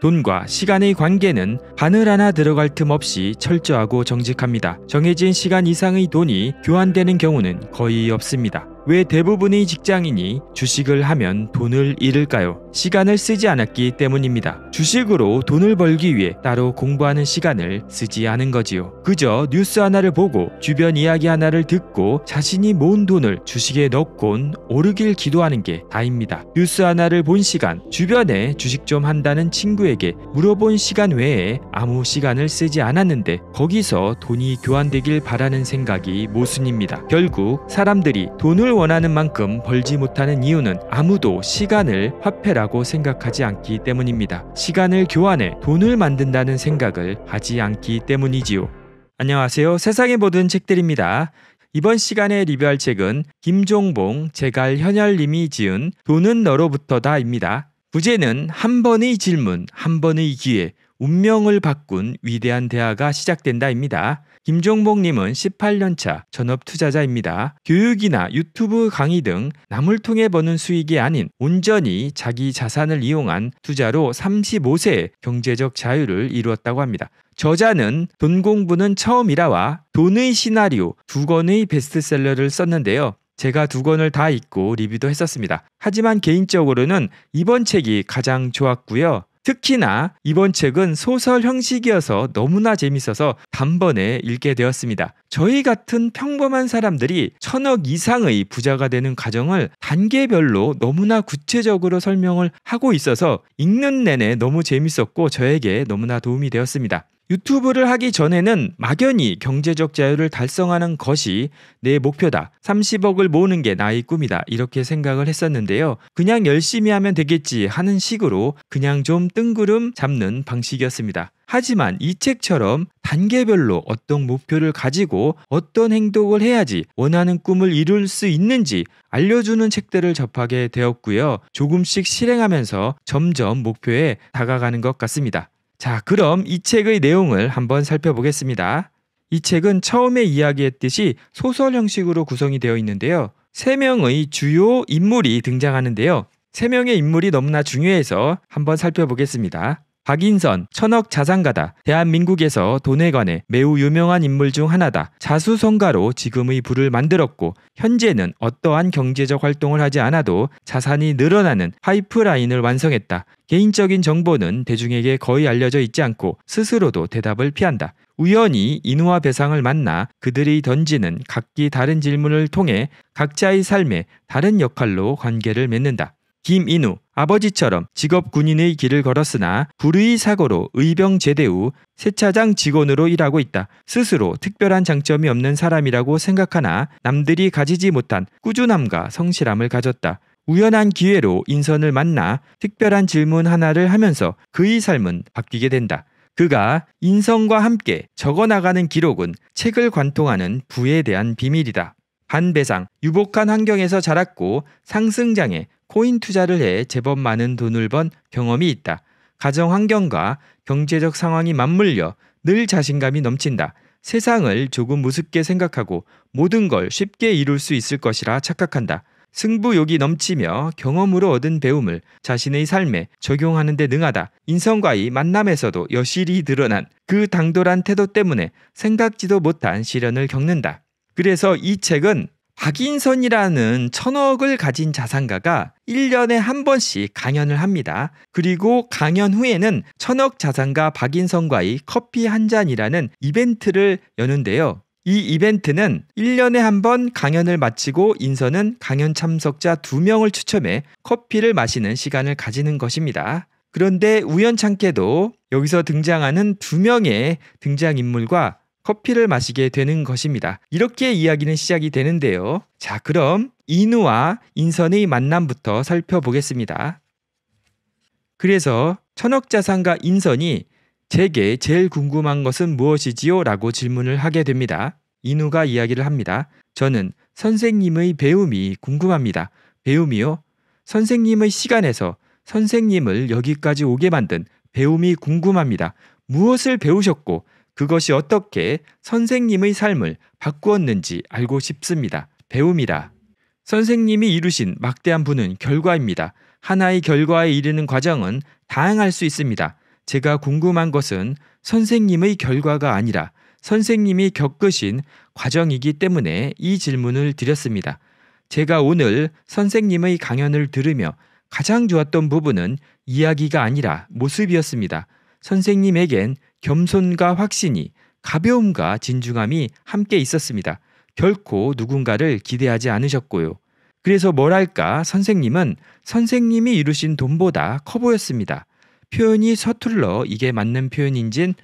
돈과 시간의 관계는 바늘 하나 들어갈 틈 없이 철저하고 정직합니다. 정해진 시간 이상의 돈이 교환되는 경우는 거의 없습니다. 왜 대부분의 직장인이 주식을 하면 돈을 잃을까요? 시간을 쓰지 않았기 때문입니다. 주식으로 돈을 벌기 위해 따로 공부하는 시간을 쓰지 않은 거지요. 그저 뉴스 하나를 보고 주변 이야기 하나를 듣고 자신이 모은 돈을 주식에 넣곤 오르길 기도하는 게 다입니다. 뉴스 하나를 본 시간, 주변에 주식 좀 한다는 친구에게 물어본 시간 외에 아무 시간을 쓰지 않았는데 거기서 돈이 교환되길 바라는 생각이 모순입니다. 결국 사람들이 돈을 수을 원하는 만큼 벌지 못하는 이유는 아무도 시간을 화폐라고 생각하지 않기 때문입니다. 시간을 교환해 돈을 만든다는 생각을 하지 않기 때문이지요. 안녕하세요. 세상의 모든 책들입니다. 이번 시간에 리뷰할 책은 김종봉, 제갈 현열님이 지은 돈은 너로부터다입니다. 부제는 한 번의 질문, 한 번의 기회, 운명을 바꾼 위대한 대화가 시작된다입니다. 김종복님은 18년차 전업 투자자입니다. 교육이나 유튜브 강의 등 남을 통해 버는 수익이 아닌 온전히 자기 자산을 이용한 투자로 35세에 경제적 자유를 이루었다고 합니다. 저자는 돈 공부는 처음이라와 돈의 시나리오 두 권의 베스트셀러를 썼는데요. 제가 두 권을 다 읽고 리뷰도 했었습니다. 하지만 개인적으로는 이번 책이 가장 좋았고요. 특히나 이번 책은 소설 형식이어서 너무나 재밌어서 단번에 읽게 되었습니다. 저희 같은 평범한 사람들이 천억 이상의 부자가 되는 과정을 단계별로 너무나 구체적으로 설명을 하고 있어서 읽는 내내 너무 재밌었고 저에게 너무나 도움이 되었습니다. 유튜브를 하기 전에는 막연히 경제적 자유를 달성하는 것이 내 목표다. 30억을 모으는 게 나의 꿈이다. 이렇게 생각을 했었는데요. 그냥 열심히 하면 되겠지 하는 식으로 그냥 좀 뜬구름 잡는 방식이었습니다. 하지만 이 책처럼 단계별로 어떤 목표를 가지고 어떤 행동을 해야지 원하는 꿈을 이룰 수 있는지 알려주는 책들을 접하게 되었고요. 조금씩 실행하면서 점점 목표에 다가가는 것 같습니다. 자, 그럼 이 책의 내용을 한번 살펴보겠습니다. 이 책은 처음에 이야기했듯이 소설 형식으로 구성이 되어 있는데요. 세명의 주요 인물이 등장하는데요. 세명의 인물이 너무나 중요해서 한번 살펴보겠습니다. 박인선 천억 자산가다. 대한민국에서 돈에 관해 매우 유명한 인물 중 하나다. 자수성가로 지금의 부를 만들었고 현재는 어떠한 경제적 활동을 하지 않아도 자산이 늘어나는 파이프라인을 완성했다. 개인적인 정보는 대중에게 거의 알려져 있지 않고 스스로도 대답을 피한다. 우연히 인우와 배상을 만나 그들이 던지는 각기 다른 질문을 통해 각자의 삶에 다른 역할로 관계를 맺는다. 김인우, 아버지처럼 직업 군인의 길을 걸었으나 불의 사고로 의병 제대 후 세차장 직원으로 일하고 있다. 스스로 특별한 장점이 없는 사람이라고 생각하나 남들이 가지지 못한 꾸준함과 성실함을 가졌다. 우연한 기회로 인선을 만나 특별한 질문 하나를 하면서 그의 삶은 바뀌게 된다. 그가 인성과 함께 적어 나가는 기록은 책을 관통하는 부에 대한 비밀이다. 반배상, 유복한 환경에서 자랐고 상승장애, 코인 투자를 해 제법 많은 돈을 번 경험이 있다. 가정 환경과 경제적 상황이 맞물려 늘 자신감이 넘친다. 세상을 조금 우습게 생각하고 모든 걸 쉽게 이룰 수 있을 것이라 착각한다. 승부욕이 넘치며 경험으로 얻은 배움을 자신의 삶에 적용하는 데 능하다. 인성과의 만남에서도 여실히 드러난 그 당돌한 태도 때문에 생각지도 못한 시련을 겪는다. 그래서 이 책은 박인선이라는 천억을 가진 자산가가 1년에 한 번씩 강연을 합니다. 그리고 강연 후에는 천억 자산가 박인선과의 커피 한 잔이라는 이벤트를 여는데요. 이 이벤트는 1년에 한 번 강연을 마치고 인선은 강연 참석자 2명을 추첨해 커피를 마시는 시간을 가지는 것입니다. 그런데 우연찮게도 여기서 등장하는 두 명의 등장인물과 커피를 마시게 되는 것입니다. 이렇게 이야기는 시작이 되는데요. 자, 그럼 인우와 인선의 만남부터 살펴보겠습니다. 그래서 천억자산가 인선이 제게 제일 궁금한 것은 무엇이지요? 라고 질문을 하게 됩니다. 인우가 이야기를 합니다. 저는 선생님의 배움이 궁금합니다. 배움이요? 선생님의 시간에서 선생님을 여기까지 오게 만든 배움이 궁금합니다. 무엇을 배우셨고 그것이 어떻게 선생님의 삶을 바꾸었는지 알고 싶습니다. 배움이라. 선생님이 이루신 막대한 분은 결과입니다. 하나의 결과에 이르는 과정은 다양할 수 있습니다. 제가 궁금한 것은 선생님의 결과가 아니라 선생님이 겪으신 과정이기 때문에 이 질문을 드렸습니다. 제가 오늘 선생님의 강연을 들으며 가장 좋았던 부분은 이야기가 아니라 모습이었습니다. 선생님에겐 겸손과 확신이 가벼움과 진중함이 함께 있었습니다. 결코 누군가를 기대하지 않으셨고요. 그래서 뭐랄까 선생님은 선생님이 이루신 돈보다 커 보였습니다. 표현이 서툴러 이게 맞는 표현인진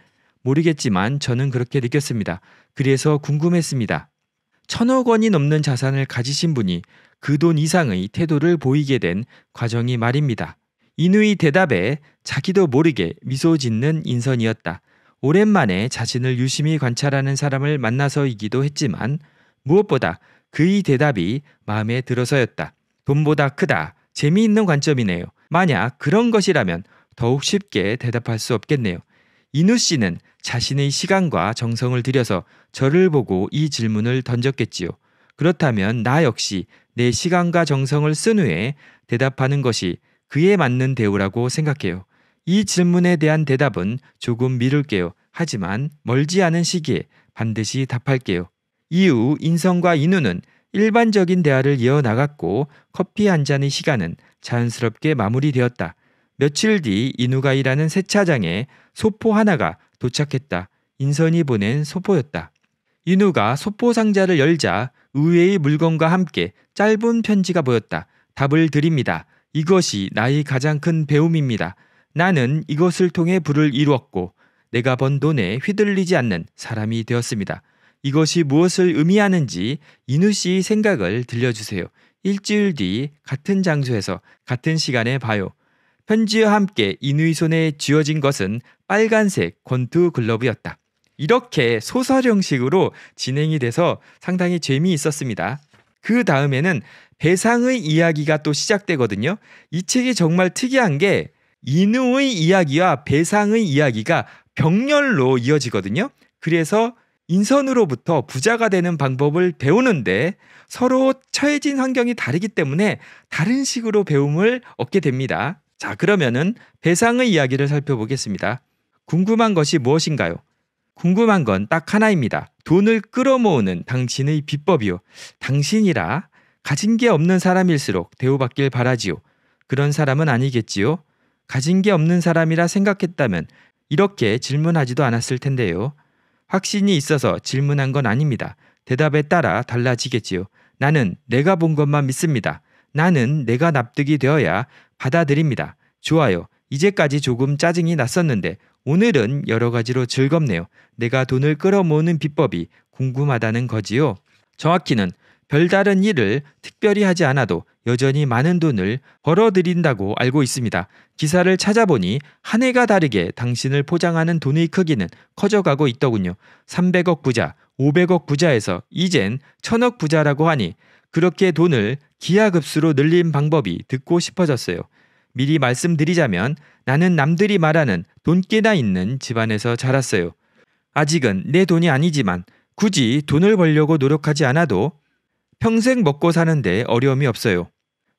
모르겠지만 저는 그렇게 느꼈습니다. 그래서 궁금했습니다. 천억 원이 넘는 자산을 가지신 분이 그 돈 이상의 태도를 보이게 된 과정이 말입니다. 인우의 대답에 자기도 모르게 미소 짓는 인선이었다. 오랜만에 자신을 유심히 관찰하는 사람을 만나서이기도 했지만 무엇보다 그의 대답이 마음에 들어서였다. 돈보다 크다. 재미있는 관점이네요. 만약 그런 것이라면 더욱 쉽게 대답할 수 없겠네요. 인우 씨는 자신의 시간과 정성을 들여서 저를 보고 이 질문을 던졌겠지요. 그렇다면 나 역시 내 시간과 정성을 쓴 후에 대답하는 것이 그에 맞는 대우라고 생각해요. 이 질문에 대한 대답은 조금 미룰게요. 하지만 멀지 않은 시기에 반드시 답할게요. 이후 인성과 인우는 일반적인 대화를 이어나갔고 커피 한 잔의 시간은 자연스럽게 마무리되었다. 며칠 뒤 인우가 일하는 세차장에 소포 하나가 도착했다. 인선이 보낸 소포였다. 인우가 소포 상자를 열자 의외의 물건과 함께 짧은 편지가 보였다. 답을 드립니다. 이것이 나의 가장 큰 배움입니다. 나는 이것을 통해 부를 이루었고 내가 번 돈에 휘둘리지 않는 사람이 되었습니다. 이것이 무엇을 의미하는지 이누 씨의 생각을 들려주세요. 일주일 뒤 같은 장소에서 같은 시간에 봐요. 편지와 함께 이누의 손에 쥐어진 것은 빨간색 권투 글러브였다. 이렇게 소설 형식으로 진행이 돼서 상당히 재미있었습니다. 그 다음에는 대상의 이야기가 또 시작되거든요. 이 책이 정말 특이한 게 인우의 이야기와 배상의 이야기가 병렬로 이어지거든요. 그래서 인선으로부터 부자가 되는 방법을 배우는데 서로 처해진 환경이 다르기 때문에 다른 식으로 배움을 얻게 됩니다. 자, 그러면은 배상의 이야기를 살펴보겠습니다. 궁금한 것이 무엇인가요? 궁금한 건 딱 하나입니다. 돈을 끌어모으는 당신의 비법이요. 당신이라 가진 게 없는 사람일수록 대우받길 바라지요. 그런 사람은 아니겠지요? 가진 게 없는 사람이라 생각했다면 이렇게 질문하지도 않았을 텐데요. 확신이 있어서 질문한 건 아닙니다. 대답에 따라 달라지겠지요. 나는 내가 본 것만 믿습니다. 나는 내가 납득이 되어야 받아들입니다. 좋아요. 이제까지 조금 짜증이 났었는데 오늘은 여러 가지로 즐겁네요. 내가 돈을 끌어모으는 비법이 궁금하다는 거지요. 정확히는 별다른 일을 특별히 하지 않아도 여전히 많은 돈을 벌어들인다고 알고 있습니다. 기사를 찾아보니 한 해가 다르게 당신을 포장하는 돈의 크기는 커져가고 있더군요. 300억 부자, 500억 부자에서 이젠 1000억 부자라고 하니 그렇게 돈을 기하급수로 늘린 방법이 듣고 싶어졌어요. 미리 말씀드리자면 나는 남들이 말하는 돈깨나 있는 집안에서 자랐어요. 아직은 내 돈이 아니지만 굳이 돈을 벌려고 노력하지 않아도 평생 먹고 사는데 어려움이 없어요.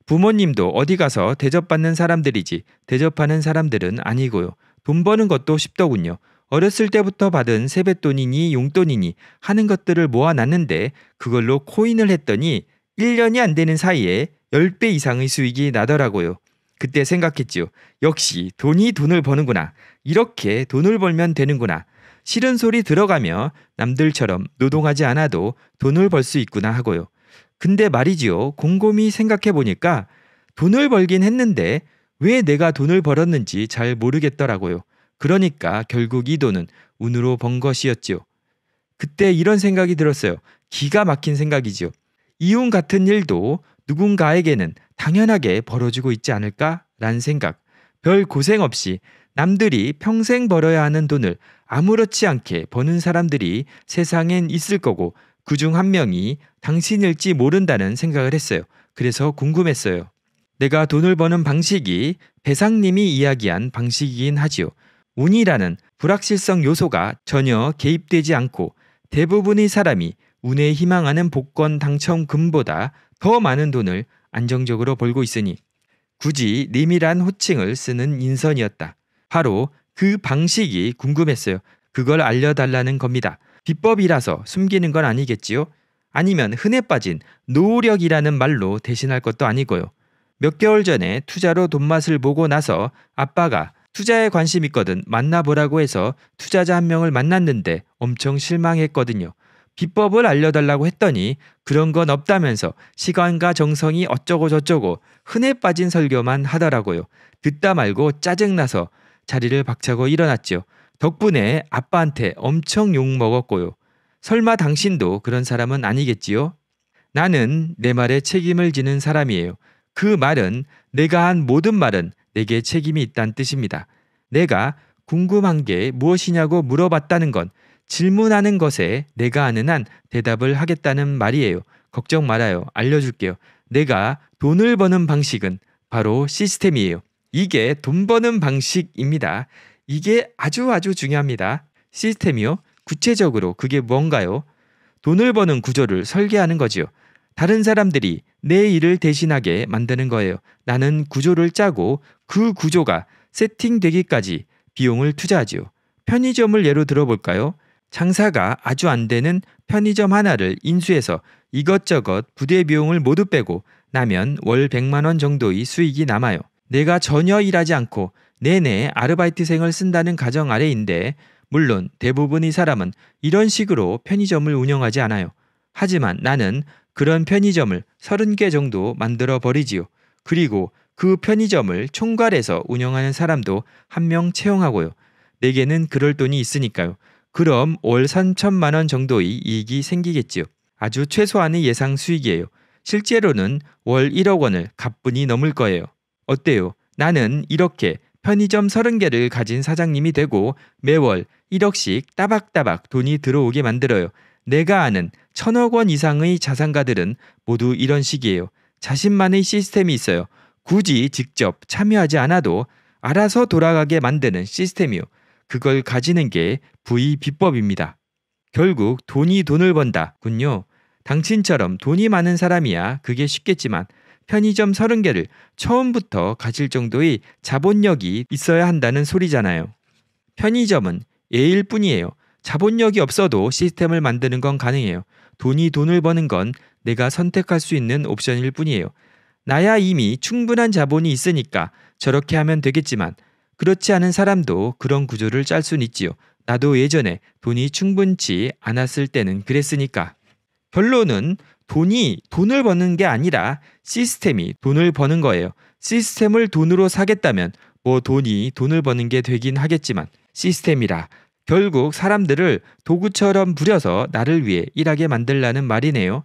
부모님도 어디 가서 대접받는 사람들이지 대접하는 사람들은 아니고요. 돈 버는 것도 쉽더군요. 어렸을 때부터 받은 세뱃돈이니 용돈이니 하는 것들을 모아놨는데 그걸로 코인을 했더니 1년이 안 되는 사이에 10배 이상의 수익이 나더라고요. 그때 생각했지요. 역시 돈이 돈을 버는구나. 이렇게 돈을 벌면 되는구나. 싫은 소리 들어가며 남들처럼 노동하지 않아도 돈을 벌 수 있구나 하고요. 근데 말이지요. 곰곰이 생각해 보니까 돈을 벌긴 했는데 왜 내가 돈을 벌었는지 잘 모르겠더라고요. 그러니까 결국 이 돈은 운으로 번 것이었지요. 그때 이런 생각이 들었어요. 기가 막힌 생각이지요. 이윤 같은 일도 누군가에게는 당연하게 벌어지고 있지 않을까라는 생각. 별 고생 없이 남들이 평생 벌어야 하는 돈을 아무렇지 않게 버는 사람들이 세상엔 있을 거고 그중한 명이 당신일지 모른다는 생각을 했어요. 그래서 궁금했어요. 내가 돈을 버는 방식이 배상님이 이야기한 방식이긴 하지요. 운이라는 불확실성 요소가 전혀 개입되지 않고 대부분의 사람이 운에 희망하는 복권 당첨금보다 더 많은 돈을 안정적으로 벌고 있으니 굳이 님이란 호칭을 쓰는 인선이었다. 바로 그 방식이 궁금했어요. 그걸 알려달라는 겁니다. 비법이라서 숨기는 건 아니겠지요? 아니면 흔해 빠진 노력이라는 말로 대신할 것도 아니고요. 몇 개월 전에 투자로 돈맛을 보고 나서 아빠가 투자에 관심 있거든 만나보라고 해서 투자자 한 명을 만났는데 엄청 실망했거든요. 비법을 알려달라고 했더니 그런 건 없다면서 시간과 정성이 어쩌고 저쩌고 흔해 빠진 설교만 하더라고요. 듣다 말고 짜증나서 자리를 박차고 일어났지요. 덕분에 아빠한테 엄청 욕먹었고요. 설마 당신도 그런 사람은 아니겠지요? 나는 내 말에 책임을 지는 사람이에요. 그 말은 내가 한 모든 말은 내게 책임이 있다는 뜻입니다. 내가 궁금한 게 무엇이냐고 물어봤다는 건 질문하는 것에 내가 아는 한 대답을 하겠다는 말이에요. 걱정 말아요. 알려줄게요. 내가 돈을 버는 방식은 바로 시스템이에요. 이게 돈 버는 방식입니다. 이게 아주 아주 중요합니다. 시스템이요. 구체적으로 그게 뭔가요? 돈을 버는 구조를 설계하는 거지요. 다른 사람들이 내 일을 대신하게 만드는 거예요. 나는 구조를 짜고 그 구조가 세팅되기까지 비용을 투자하지요. 편의점을 예로 들어볼까요? 장사가 아주 안 되는 편의점 하나를 인수해서 이것저것 부대 비용을 모두 빼고 나면 월 100만 원 정도의 수익이 남아요. 내가 전혀 일하지 않고 내내 아르바이트생을 쓴다는 가정 아래인데 물론 대부분 의 사람은 이런 식으로 편의점을 운영하지 않아요. 하지만 나는 그런 편의점을 30개 정도 만들어 버리지요. 그리고 그 편의점을 총괄해서 운영하는 사람도 한 명 채용하고요. 내게는 그럴 돈이 있으니까요. 그럼 월 3천만 원 정도의 이익이 생기겠지요. 아주 최소한의 예상 수익이에요. 실제로는 월 1억 원을 가뿐히 넘을 거예요. 어때요? 나는 이렇게 편의점 30개를 가진 사장님이 되고 매월 1억씩 따박따박 돈이 들어오게 만들어요. 내가 아는 천억 원 이상의 자산가들은 모두 이런 식이에요. 자신만의 시스템이 있어요. 굳이 직접 참여하지 않아도 알아서 돌아가게 만드는 시스템이요. 그걸 가지는 게 부의 비법입니다. 결국 돈이 돈을 번다군요. 당신처럼 돈이 많은 사람이야 그게 쉽겠지만 편의점 30개를 처음부터 가질 정도의 자본력이 있어야 한다는 소리잖아요. 편의점은 예일 뿐이에요. 자본력이 없어도 시스템을 만드는 건 가능해요. 돈이 돈을 버는 건 내가 선택할 수 있는 옵션일 뿐이에요. 나야 이미 충분한 자본이 있으니까 저렇게 하면 되겠지만 그렇지 않은 사람도 그런 구조를 짤 순 있지요. 나도 예전에 돈이 충분치 않았을 때는 그랬으니까. 결론은 돈이 돈을 버는 게 아니라 시스템이 돈을 버는 거예요. 시스템을 돈으로 사겠다면 뭐 돈이 돈을 버는 게 되긴 하겠지만 시스템이라 결국 사람들을 도구처럼 부려서 나를 위해 일하게 만들라는 말이네요.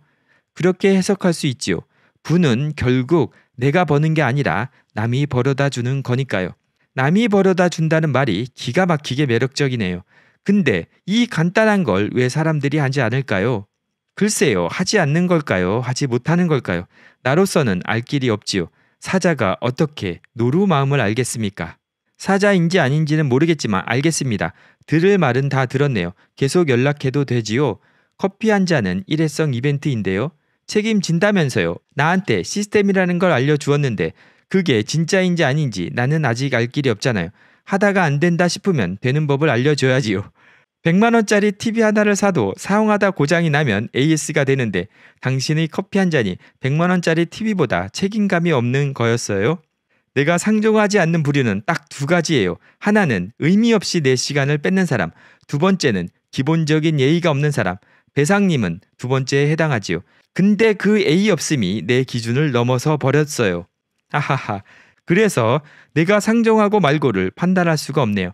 그렇게 해석할 수 있지요. 부는 결국 내가 버는 게 아니라 남이 벌어다 주는 거니까요. 남이 벌어다 준다는 말이 기가 막히게 매력적이네요. 근데 이 간단한 걸 왜 사람들이 하지 않을까요? 글쎄요, 하지 않는 걸까요? 하지 못하는 걸까요? 나로서는 알 길이 없지요. 사자가 어떻게 노루 마음을 알겠습니까? 사자인지 아닌지는 모르겠지만 알겠습니다. 들을 말은 다 들었네요. 계속 연락해도 되지요. 커피 한 잔은 일회성 이벤트인데요. 책임진다면서요. 나한테 시스템이라는 걸 알려주었는데 그게 진짜인지 아닌지 나는 아직 알 길이 없잖아요. 하다가 안 된다 싶으면 되는 법을 알려줘야지요. 100만원짜리 TV 하나를 사도 사용하다 고장이 나면 AS가 되는데 당신의 커피 한 잔이 100만원짜리 TV보다 책임감이 없는 거였어요? 내가 상종하지 않는 부류는 딱 두 가지예요. 하나는 의미 없이 내 시간을 뺏는 사람, 두 번째는 기본적인 예의가 없는 사람. 배상님은 두 번째에 해당하지요. 근데 그 예의 없음이 내 기준을 넘어서 버렸어요. 아하하. 그래서 내가 상종하고 말고를 판단할 수가 없네요.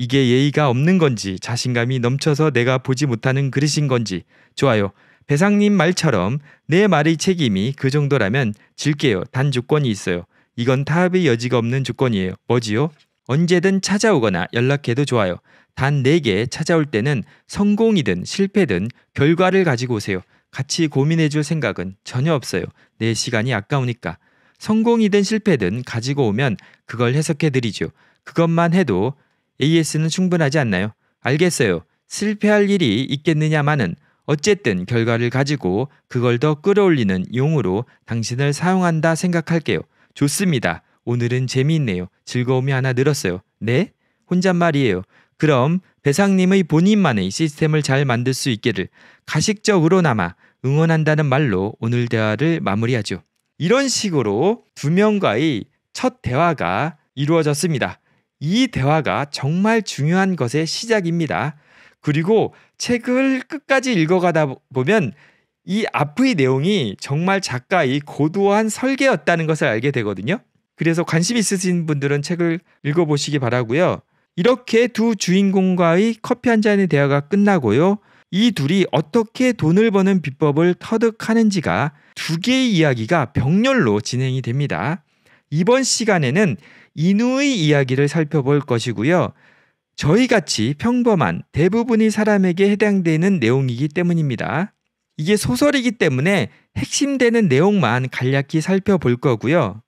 이게 예의가 없는 건지 자신감이 넘쳐서 내가 보지 못하는 그릇인 건지 좋아요. 배상님 말처럼 내 말의 책임이 그 정도라면 질게요. 단 조건이 있어요. 이건 타협의 여지가 없는 조건이에요. 뭐지요? 언제든 찾아오거나 연락해도 좋아요. 단내개 찾아올 때는 성공이든 실패든 결과를 가지고 오세요. 같이 고민해 줄 생각은 전혀 없어요. 내 시간이 아까우니까. 성공이든 실패든 가지고 오면 그걸 해석해 드리죠. 그것만 해도 AS는 충분하지 않나요? 알겠어요. 실패할 일이 있겠느냐마는 어쨌든 결과를 가지고 그걸 더 끌어올리는 용으로 당신을 사용한다 생각할게요. 좋습니다. 오늘은 재미있네요. 즐거움이 하나 늘었어요. 네? 혼잣말이에요. 그럼 배상님의 본인만의 시스템을 잘 만들 수 있기를 가식적으로나마 응원한다는 말로 오늘 대화를 마무리하죠. 이런 식으로 두 명과의 첫 대화가 이루어졌습니다. 이 대화가 정말 중요한 것의 시작입니다. 그리고 책을 끝까지 읽어가다 보면 이 앞의 내용이 정말 작가의 고도한 설계였다는 것을 알게 되거든요. 그래서 관심 있으신 분들은 책을 읽어보시기 바라고요. 이렇게 두 주인공과의 커피 한 잔의 대화가 끝나고요. 이 둘이 어떻게 돈을 버는 비법을 터득하는지가 두 개의 이야기가 병렬로 진행이 됩니다. 이번 시간에는 인우의 이야기를 살펴볼 것이고요. 저희 같이 평범한 대부분의 사람에게 해당되는 내용이기 때문입니다. 이게 소설이기 때문에 핵심되는 내용만 간략히 살펴볼 거고요.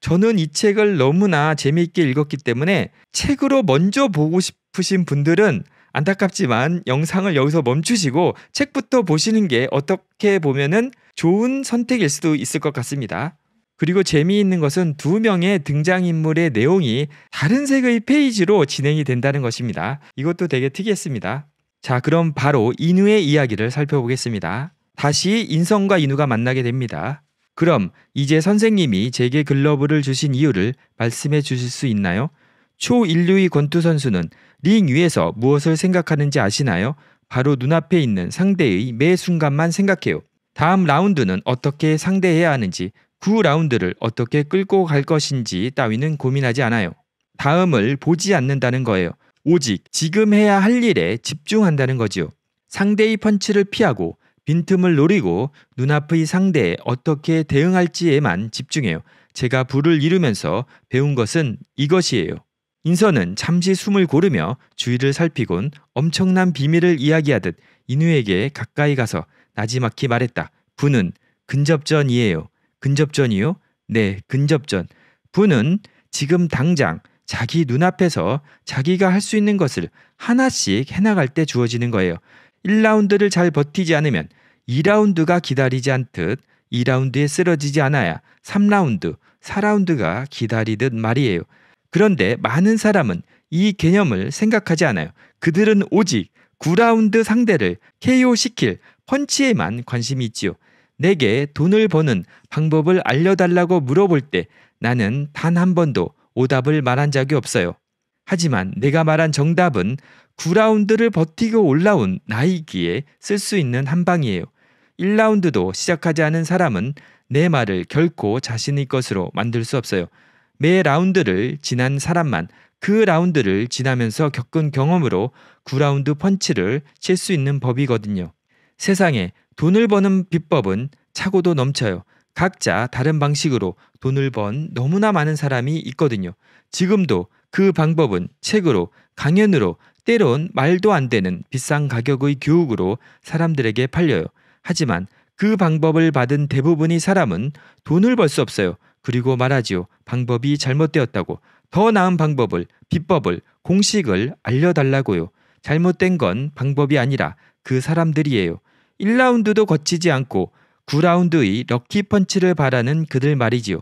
저는 이 책을 너무나 재미있게 읽었기 때문에 책으로 먼저 보고 싶으신 분들은 안타깝지만 영상을 여기서 멈추시고 책부터 보시는 게 어떻게 보면은 좋은 선택일 수도 있을 것 같습니다. 그리고 재미있는 것은 두 명의 등장인물의 내용이 다른 색의 페이지로 진행이 된다는 것입니다. 이것도 되게 특이했습니다. 자, 그럼 바로 인우의 이야기를 살펴보겠습니다. 다시 인성과 인우가 만나게 됩니다. 그럼 이제 선생님이 제게 글러브를 주신 이유를 말씀해 주실 수 있나요? 초인류의 권투 선수는 링 위에서 무엇을 생각하는지 아시나요? 바로 눈앞에 있는 상대의 매 순간만 생각해요. 다음 라운드는 어떻게 상대해야 하는지 9라운드를 어떻게 끌고 갈 것인지 따위는 고민하지 않아요. 다음을 보지 않는다는 거예요. 오직 지금 해야 할 일에 집중한다는 거지요. 상대의 펀치를 피하고 빈틈을 노리고 눈앞의 상대에 어떻게 대응할지에만 집중해요. 제가 부를 이루면서 배운 것은 이것이에요. 인선은 잠시 숨을 고르며 주위를 살피곤 엄청난 비밀을 이야기하듯 인우에게 가까이 가서 나지막히 말했다. 부는 근접전이에요. 근접전이요? 네, 근접전. 부는 지금 당장 자기 눈앞에서 자기가 할 수 있는 것을 하나씩 해나갈 때 주어지는 거예요. 1라운드를 잘 버티지 않으면 2라운드가 기다리지 않듯 2라운드에 쓰러지지 않아야 3라운드, 4라운드가 기다리듯 말이에요. 그런데 많은 사람은 이 개념을 생각하지 않아요. 그들은 오직 9라운드 상대를 KO시킬 펀치에만 관심이 있지요. 내게 돈을 버는 방법을 알려달라고 물어볼 때 나는 단 한 번도 오답을 말한 적이 없어요. 하지만 내가 말한 정답은 9라운드를 버티고 올라온 나이기에 쓸 수 있는 한방이에요. 1라운드도 시작하지 않은 사람은 내 말을 결코 자신의 것으로 만들 수 없어요. 매 라운드를 지난 사람만 그 라운드를 지나면서 겪은 경험으로 9라운드 펀치를 칠 수 있는 법이거든요. 세상에 돈을 버는 비법은 차고도 넘쳐요. 각자 다른 방식으로 돈을 번 너무나 많은 사람이 있거든요. 지금도 그 방법은 책으로, 강연으로, 때론 말도 안 되는 비싼 가격의 교육으로 사람들에게 팔려요. 하지만 그 방법을 받은 대부분의 사람은 돈을 벌 수 없어요. 그리고 말하지요. 방법이 잘못되었다고. 더 나은 방법을, 비법을, 공식을 알려달라고요. 잘못된 건 방법이 아니라 그 사람들이에요. 1라운드도 거치지 않고 9라운드의 럭키 펀치를 바라는 그들 말이지요.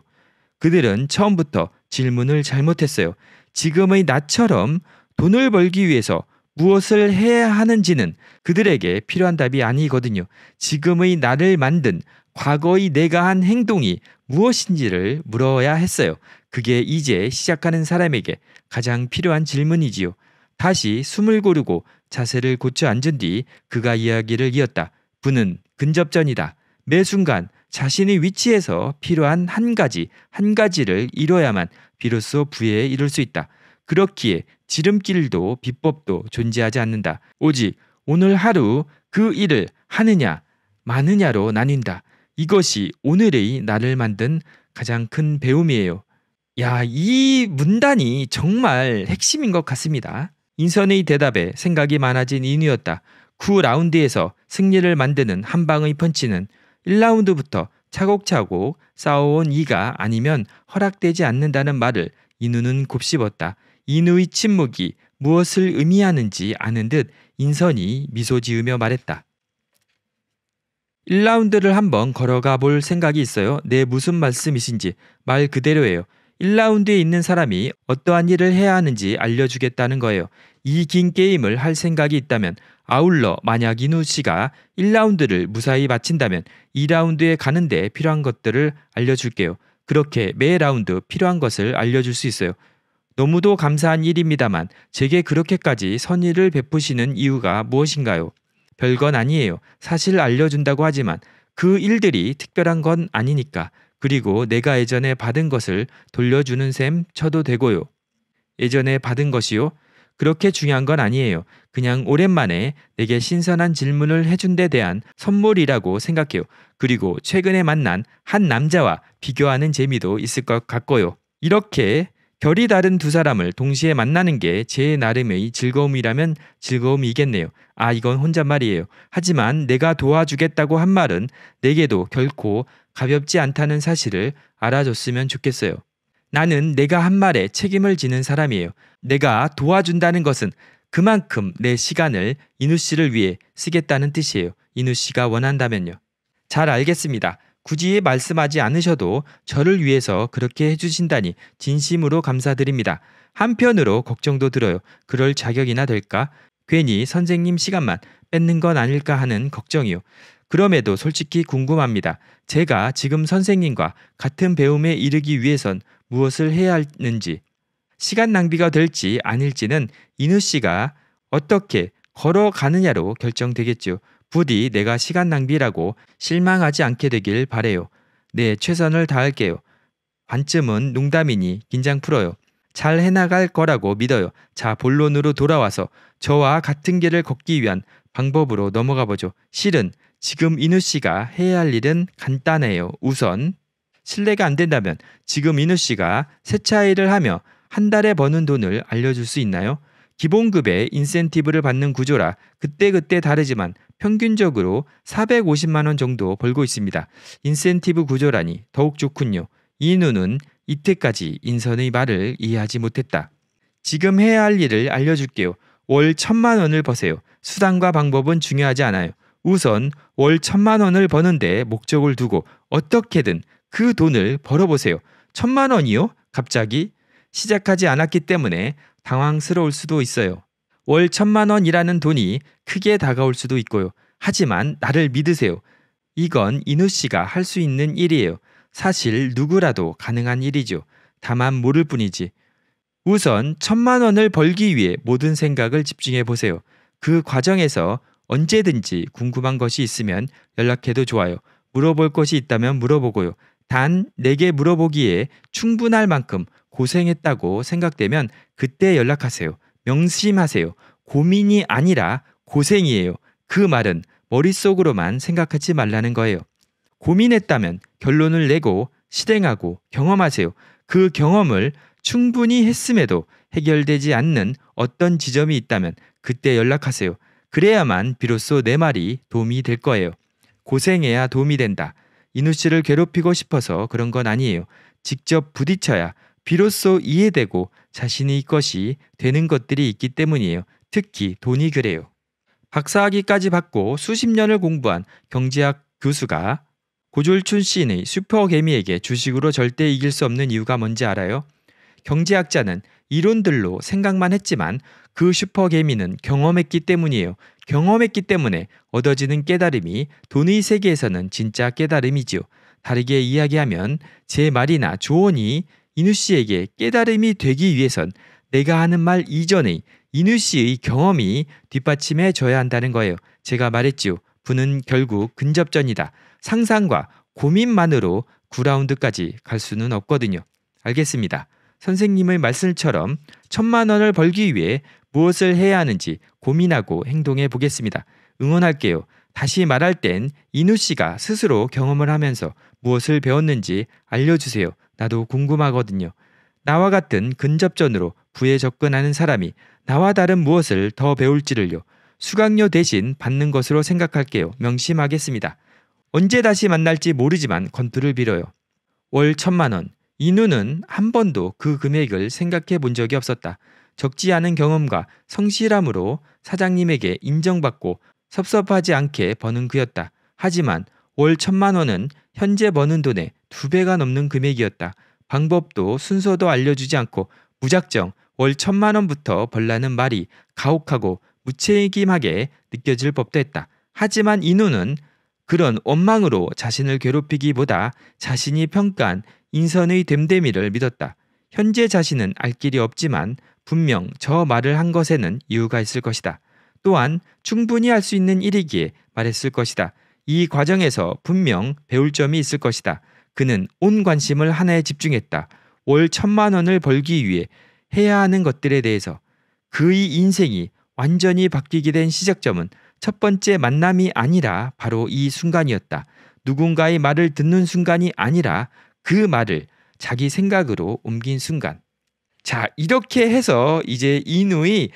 그들은 처음부터 질문을 잘못했어요. 지금의 나처럼 돈을 벌기 위해서 무엇을 해야 하는지는 그들에게 필요한 답이 아니거든요. 지금의 나를 만든 과거의 내가 한 행동이 무엇인지를 물어야 했어요. 그게 이제 시작하는 사람에게 가장 필요한 질문이지요. 다시 숨을 고르고 자세를 고쳐 앉은 뒤 그가 이야기를 이었다. 부은 근접전이다. 매 순간 자신의 위치에서 필요한 한 가지, 한 가지를 이뤄야만 비로소 부에 이룰 수 있다. 그렇기에 지름길도 비법도 존재하지 않는다. 오직 오늘 하루 그 일을 하느냐, 마느냐로 나뉜다. 이것이 오늘의 나를 만든 가장 큰 배움이에요. 야, 이 문단이 정말 핵심인 것 같습니다. 인선의 대답에 생각이 많아진 인우였다 9라운드에서 승리를 만드는 한 방의 펀치는 1라운드부터 차곡차곡 쌓아온 이가 아니면 허락되지 않는다는 말을 이누는 곱씹었다. 이누의 침묵이 무엇을 의미하는지 아는 듯 인선이 미소 지으며 말했다. 1라운드를 한번 걸어가 볼 생각이 있어요. 네, 무슨 말씀이신지 말 그대로예요. 1라운드에 있는 사람이 어떠한 일을 해야 하는지 알려주겠다는 거예요. 이 긴 게임을 할 생각이 있다면 아울러 만약 이누 씨가 1라운드를 무사히 마친다면 2라운드에 가는데 필요한 것들을 알려줄게요. 그렇게 매 라운드 필요한 것을 알려줄 수 있어요. 너무도 감사한 일입니다만 제게 그렇게까지 선의를 베푸시는 이유가 무엇인가요? 별건 아니에요. 사실 알려준다고 하지만 그 일들이 특별한 건 아니니까. 그리고 내가 예전에 받은 것을 돌려주는 셈 쳐도 되고요. 예전에 받은 것이요? 그렇게 중요한 건 아니에요. 그냥 오랜만에 내게 신선한 질문을 해준 데 대한 선물이라고 생각해요. 그리고 최근에 만난 한 남자와 비교하는 재미도 있을 것 같고요. 이렇게 결이 다른 두 사람을 동시에 만나는 게 제 나름의 즐거움이라면 즐거움이겠네요. 아, 이건 혼잣말이에요. 하지만 내가 도와주겠다고 한 말은 내게도 결코 가볍지 않다는 사실을 알아줬으면 좋겠어요. 나는 내가 한 말에 책임을 지는 사람이에요. 내가 도와준다는 것은 그만큼 내 시간을 이누 씨를 위해 쓰겠다는 뜻이에요. 이누 씨가 원한다면요. 잘 알겠습니다. 굳이 말씀하지 않으셔도 저를 위해서 그렇게 해주신다니 진심으로 감사드립니다. 한편으로 걱정도 들어요. 그럴 자격이나 될까? 괜히 선생님 시간만 뺏는 건 아닐까 하는 걱정이요. 그럼에도 솔직히 궁금합니다. 제가 지금 선생님과 같은 배움에 이르기 위해선 무엇을 해야 하는지 시간 낭비가 될지 아닐지는 인우 씨가 어떻게 걸어가느냐로 결정되겠죠 부디 내가 시간 낭비라고 실망하지 않게 되길 바래요. 네, 최선을 다할게요. 반쯤은 농담이니 긴장 풀어요. 잘 해나갈 거라고 믿어요. 자, 본론으로 돌아와서 저와 같은 길을 걷기 위한 방법으로 넘어가 보죠. 실은 지금 인우 씨가 해야 할 일은 간단해요. 우선 실례가 안 된다면 지금 인우 씨가 세차일을 하며 한 달에 버는 돈을 알려줄 수 있나요? 기본급에 인센티브를 받는 구조라 그때그때 다르지만 평균적으로 450만 원 정도 벌고 있습니다. 인센티브 구조라니 더욱 좋군요. 이누는 이때까지 인선의 말을 이해하지 못했다. 지금 해야 할 일을 알려줄게요. 월 천만 원을 버세요. 수단과 방법은 중요하지 않아요. 우선 월 천만 원을 버는데 목적을 두고 어떻게든 그 돈을 벌어보세요. 천만 원이요? 갑자기 시작하지 않았기 때문에 당황스러울 수도 있어요. 월 천만 원이라는 돈이 크게 다가올 수도 있고요. 하지만 나를 믿으세요. 이건 인우 씨가 할 수 있는 일이에요. 사실 누구라도 가능한 일이죠. 다만 모를 뿐이지. 우선 천만 원을 벌기 위해 모든 생각을 집중해 보세요. 그 과정에서 언제든지 궁금한 것이 있으면 연락해도 좋아요. 물어볼 것이 있다면 물어보고요. 단 내게 물어보기에 충분할 만큼 고생했다고 생각되면 그때 연락하세요. 명심하세요. 고민이 아니라 고생이에요. 그 말은 머릿속으로만 생각하지 말라는 거예요. 고민했다면 결론을 내고 실행하고 경험하세요. 그 경험을 충분히 했음에도 해결되지 않는 어떤 지점이 있다면 그때 연락하세요. 그래야만 비로소 내 말이 도움이 될 거예요. 고생해야 도움이 된다. 이누 씨를 괴롭히고 싶어서 그런 건 아니에요. 직접 부딪혀야 비로소 이해되고 자신의 것이 되는 것들이 있기 때문이에요. 특히 돈이 그래요. 박사학위까지 받고 수십 년을 공부한 경제학 교수가 고졸춘 씨의 슈퍼개미에게 주식으로 절대 이길 수 없는 이유가 뭔지 알아요? 경제학자는 이론들로 생각만 했지만 그 슈퍼개미는 경험했기 때문이에요. 경험했기 때문에 얻어지는 깨달음이 돈의 세계에서는 진짜 깨달음이지요. 다르게 이야기하면 제 말이나 조언이 이누 씨에게 깨달음이 되기 위해선 내가 하는 말 이전의 이누 씨의 경험이 뒷받침해줘야 한다는 거예요. 제가 말했지요. 분은 결국 근접전이다. 상상과 고민만으로 9라운드까지 갈 수는 없거든요. 알겠습니다. 선생님의 말씀처럼 천만 원을 벌기 위해 무엇을 해야 하는지 고민하고 행동해 보겠습니다. 응원할게요. 다시 말할 땐 이누 씨가 스스로 경험을 하면서 무엇을 배웠는지 알려주세요. 나도 궁금하거든요. 나와 같은 근접전으로 부에 접근하는 사람이 나와 다른 무엇을 더 배울지를요. 수강료 대신 받는 것으로 생각할게요. 명심하겠습니다. 언제 다시 만날지 모르지만 권투를 빌어요. 월 천만 원. 이누는 한 번도 그 금액을 생각해 본 적이 없었다. 적지 않은 경험과 성실함으로 사장님에게 인정받고 섭섭하지 않게 버는 그였다. 하지만 월 천만 원은 현재 버는 돈의 두 배가 넘는 금액이었다. 방법도 순서도 알려주지 않고 무작정 월 천만 원부터 벌라는 말이 가혹하고 무책임하게 느껴질 법도 했다. 하지만 이누는 그런 원망으로 자신을 괴롭히기보다 자신이 평가한 인선의 됨됨이를 믿었다. 현재 자신은 알 길이 없지만 분명 저 말을 한 것에는 이유가 있을 것이다. 또한 충분히 할 수 있는 일이기에 말했을 것이다. 이 과정에서 분명 배울 점이 있을 것이다. 그는 온 관심을 하나에 집중했다. 월 천만 원을 벌기 위해 해야 하는 것들에 대해서 그의 인생이 완전히 바뀌게 된 시작점은 첫 번째 만남이 아니라 바로 이 순간이었다. 누군가의 말을 듣는 순간이 아니라 그 말을 자기 생각으로 옮긴 순간. 자, 이렇게 해서 이제 이누의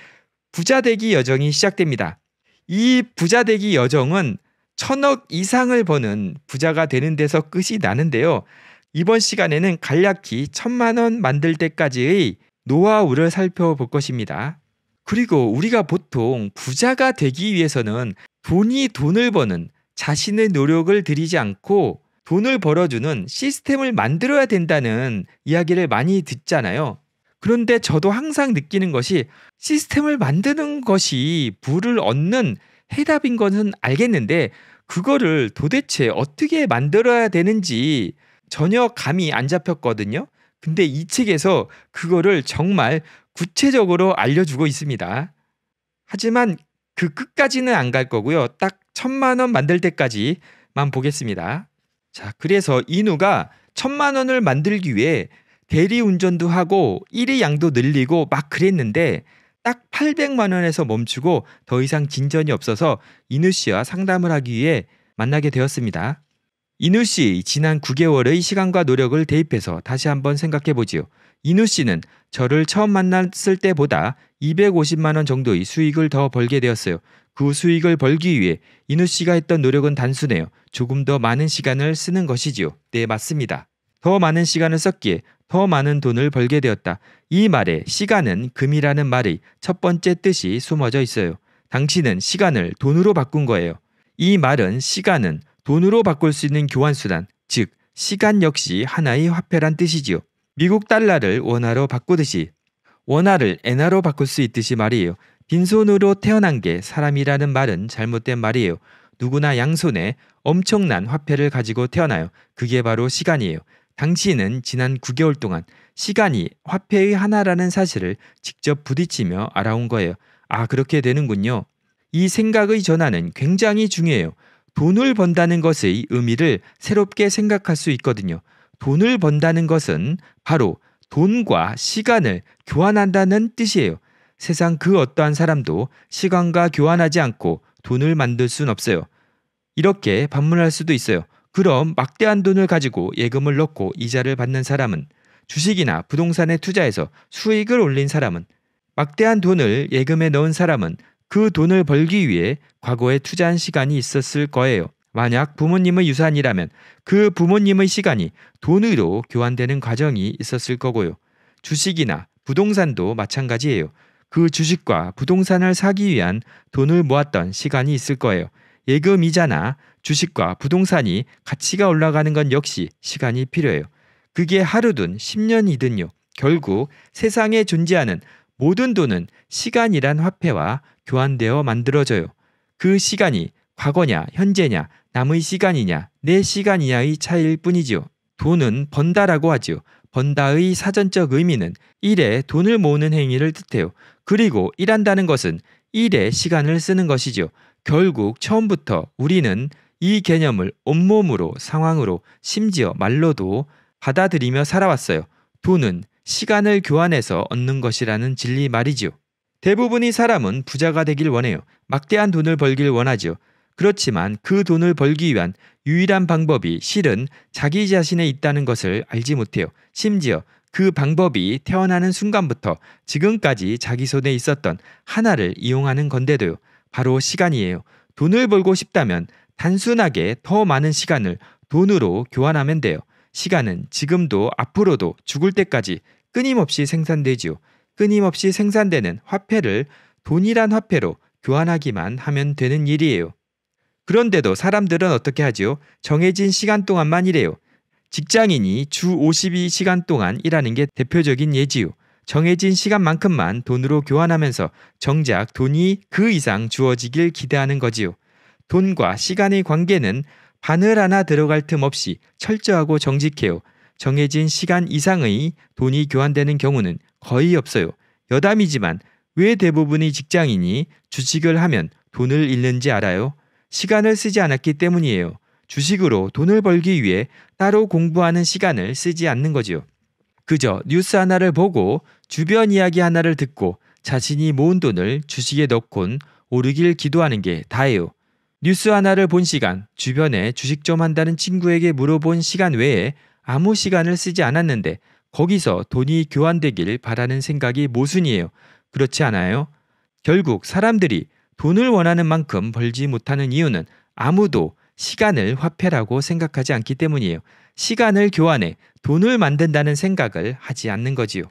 부자되기 여정이 시작됩니다. 이 부자되기 여정은 천억 이상을 버는 부자가 되는 데서 끝이 나는데요. 이번 시간에는 간략히 천만 원 만들 때까지의 노하우를 살펴볼 것입니다. 그리고 우리가 보통 부자가 되기 위해서는 돈이 돈을 버는 자신의 노력을 들이지 않고 돈을 벌어주는 시스템을 만들어야 된다는 이야기를 많이 듣잖아요. 그런데 저도 항상 느끼는 것이 시스템을 만드는 것이 부를 얻는 해답인 것은 알겠는데 그거를 도대체 어떻게 만들어야 되는지 전혀 감이 안 잡혔거든요. 근데 이 책에서 그거를 정말 구체적으로 알려주고 있습니다. 하지만 그 끝까지는 안 갈 거고요. 딱 천만 원 만들 때까지만 보겠습니다. 자, 그래서 인우가 천만 원을 만들기 위해 대리운전도 하고 1위 양도 늘리고 막 그랬는데 딱 800만 원에서 멈추고 더 이상 진전이 없어서 이누 씨와 상담을 하기 위해 만나게 되었습니다. 이누 씨, 지난 9개월의 시간과 노력을 대입해서 다시 한번 생각해 보지요. 이누 씨는 저를 처음 만났을 때보다 250만 원 정도의 수익을 더 벌게 되었어요. 그 수익을 벌기 위해 이누 씨가 했던 노력은 단순해요. 조금 더 많은 시간을 쓰는 것이지요. 네, 맞습니다. 더 많은 시간을 썼기에 더 많은 돈을 벌게 되었다. 이 말에 시간은 금이라는 말의 첫 번째 뜻이 숨어져 있어요. 당신은 시간을 돈으로 바꾼 거예요. 이 말은 시간은 돈으로 바꿀 수 있는 교환수단, 즉, 시간 역시 하나의 화폐란 뜻이지요. 미국 달러를 원화로 바꾸듯이 원화를 엔화로 바꿀 수 있듯이 말이에요. 빈손으로 태어난 게 사람이라는 말은 잘못된 말이에요. 누구나 양손에 엄청난 화폐를 가지고 태어나요. 그게 바로 시간이에요. 당시에는 지난 9개월 동안 시간이 화폐의 하나라는 사실을 직접 부딪히며 알아온 거예요. 아, 그렇게 되는군요. 이 생각의 전환은 굉장히 중요해요. 돈을 번다는 것의 의미를 새롭게 생각할 수 있거든요. 돈을 번다는 것은 바로 돈과 시간을 교환한다는 뜻이에요. 세상 그 어떠한 사람도 시간과 교환하지 않고 돈을 만들 순 없어요. 이렇게 반문할 수도 있어요. 그럼 막대한 돈을 가지고 예금을 넣고 이자를 받는 사람은 주식이나 부동산에 투자해서 수익을 올린 사람은 막대한 돈을 예금에 넣은 사람은 그 돈을 벌기 위해 과거에 투자한 시간이 있었을 거예요. 만약 부모님의 유산이라면 그 부모님의 시간이 돈으로 교환되는 과정이 있었을 거고요. 주식이나 부동산도 마찬가지예요. 그 주식과 부동산을 사기 위한 돈을 모았던 시간이 있을 거예요. 예금 이자나 주식과 부동산이 가치가 올라가는 건 역시 시간이 필요해요. 그게 하루든 10년이든요. 결국 세상에 존재하는 모든 돈은 시간이란 화폐와 교환되어 만들어져요. 그 시간이 과거냐, 현재냐, 남의 시간이냐, 내 시간이냐의 차이일 뿐이지요. 돈은 번다라고 하지요. 번다의 사전적 의미는 일에 돈을 모으는 행위를 뜻해요. 그리고 일한다는 것은 일에 시간을 쓰는 것이지요. 결국 처음부터 우리는 이 개념을 온몸으로, 상황으로, 심지어 말로도 받아들이며 살아왔어요. 돈은 시간을 교환해서 얻는 것이라는 진리 말이지요. 대부분의 사람은 부자가 되길 원해요. 막대한 돈을 벌길 원하지요. 그렇지만 그 돈을 벌기 위한 유일한 방법이 실은 자기 자신에 있다는 것을 알지 못해요. 심지어 그 방법이 태어나는 순간부터 지금까지 자기 손에 있었던 하나를 이용하는 건데도요. 바로 시간이에요. 돈을 벌고 싶다면 단순하게 더 많은 시간을 돈으로 교환하면 돼요. 시간은 지금도 앞으로도 죽을 때까지 끊임없이 생산되지요. 끊임없이 생산되는 화폐를 돈이란 화폐로 교환하기만 하면 되는 일이에요. 그런데도 사람들은 어떻게 하지요? 정해진 시간 동안만 일해요. 직장인이 주 52시간 동안 일하는 게 대표적인 예지요. 정해진 시간만큼만 돈으로 교환하면서 정작 돈이 그 이상 주어지길 기대하는 거지요. 돈과 시간의 관계는 바늘 하나 들어갈 틈 없이 철저하고 정직해요. 정해진 시간 이상의 돈이 교환되는 경우는 거의 없어요. 여담이지만 왜 대부분의 직장인이 주식을 하면 돈을 잃는지 알아요? 시간을 쓰지 않았기 때문이에요. 주식으로 돈을 벌기 위해 따로 공부하는 시간을 쓰지 않는 거지요. 그저 뉴스 하나를 보고 주변 이야기 하나를 듣고 자신이 모은 돈을 주식에 넣곤 오르길 기도하는 게 다예요. 뉴스 하나를 본 시간, 주변에 주식 좀 한다는 친구에게 물어본 시간 외에 아무 시간을 쓰지 않았는데 거기서 돈이 교환되길 바라는 생각이 모순이에요. 그렇지 않아요? 결국 사람들이 돈을 원하는 만큼 벌지 못하는 이유는 아무도 시간을 화폐라고 생각하지 않기 때문이에요. 시간을 교환해 돈을 만든다는 생각을 하지 않는 거지요.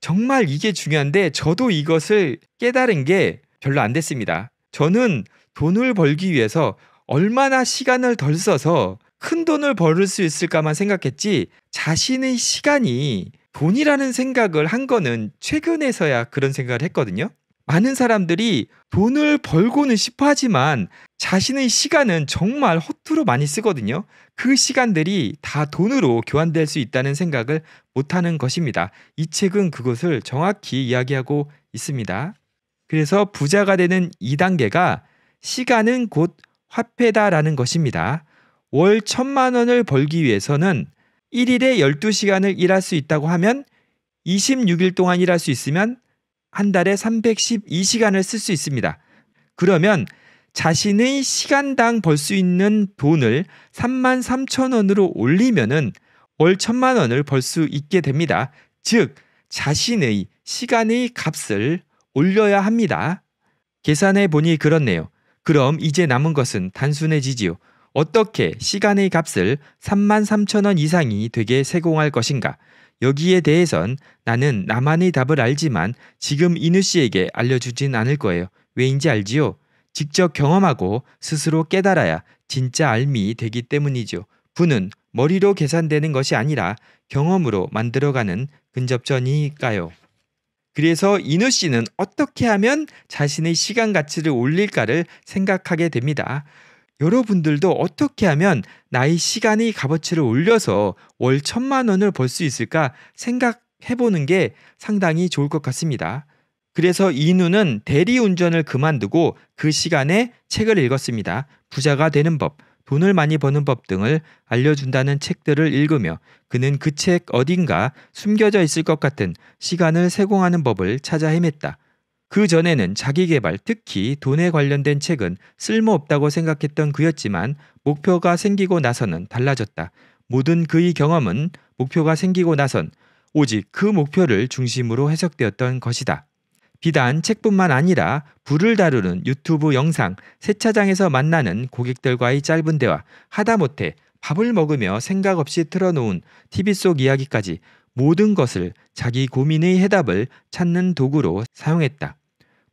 정말 이게 중요한데 저도 이것을 깨달은 게 별로 안 됐습니다. 저는 돈을 벌기 위해서 얼마나 시간을 덜 써서 큰 돈을 벌을 수 있을까만 생각했지 자신의 시간이 돈이라는 생각을 한 거는 최근에서야 그런 생각을 했거든요. 많은 사람들이 돈을 벌고는 싶어 하지만 자신의 시간은 정말 허투루 많이 쓰거든요. 그 시간들이 다 돈으로 교환될 수 있다는 생각을 못하는 것입니다. 이 책은 그것을 정확히 이야기하고 있습니다. 그래서 부자가 되는 2단계가 시간은 곧 화폐다라는 것입니다. 월 천만 원을 벌기 위해서는 1일에 12시간을 일할 수 있다고 하면 26일 동안 일할 수 있으면 한 달에 312시간을 쓸 수 있습니다. 그러면 자신의 시간당 벌 수 있는 돈을 3만 3천 원으로 올리면은 월 천만 원을 벌 수 있게 됩니다. 즉, 자신의 시간의 값을 올려야 합니다. 계산해 보니 그렇네요. 그럼 이제 남은 것은 단순해지지요. 어떻게 시간의 값을 3 3 0 0 0원 이상이 되게 세공할 것인가? 여기에 대해선 나는 나만의 답을 알지만 지금 이누 씨에게 알려주진 않을 거예요. 왜인지 알지요? 직접 경험하고 스스로 깨달아야 진짜 알미 되기 때문이죠. 분은 머리로 계산되는 것이 아니라 경험으로 만들어가는 근접전이니까요. 그래서 이누 씨는 어떻게 하면 자신의 시간 가치를 올릴까를 생각하게 됩니다. 여러분들도 어떻게 하면 나의 시간의 값어치를 올려서 월 천만 원을 벌 수 있을까 생각해보는 게 상당히 좋을 것 같습니다. 그래서 이누는 대리운전을 그만두고 그 시간에 책을 읽었습니다. 부자가 되는 법. 돈을 많이 버는 법 등을 알려준다는 책들을 읽으며 그는 그 책 어딘가 숨겨져 있을 것 같은 시간을 세공하는 법을 찾아 헤맸다. 그 전에는 자기 개발, 특히 돈에 관련된 책은 쓸모없다고 생각했던 그였지만 목표가 생기고 나서는 달라졌다. 모든 그의 경험은 목표가 생기고 나선 오직 그 목표를 중심으로 해석되었던 것이다. 비단 책뿐만 아니라 불을 다루는 유튜브 영상, 세차장에서 만나는 고객들과의 짧은 대화, 하다못해 밥을 먹으며 생각 없이 틀어놓은 TV 속 이야기까지 모든 것을 자기 고민의 해답을 찾는 도구로 사용했다.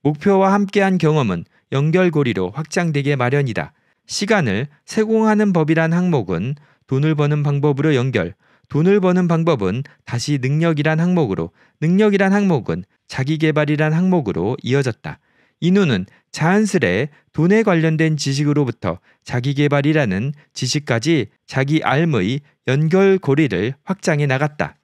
목표와 함께한 경험은 연결고리로 확장되게 마련이다. 시간을 세공하는 법이란 항목은 돈을 버는 방법으로 연결, 돈을 버는 방법은 다시 능력이란 항목으로, 능력이란 항목은 자기개발이란 항목으로 이어졌다. 이누는 자연스레 돈에 관련된 지식으로부터 자기개발이라는 지식까지 자기 알의 연결고리를 확장해 나갔다.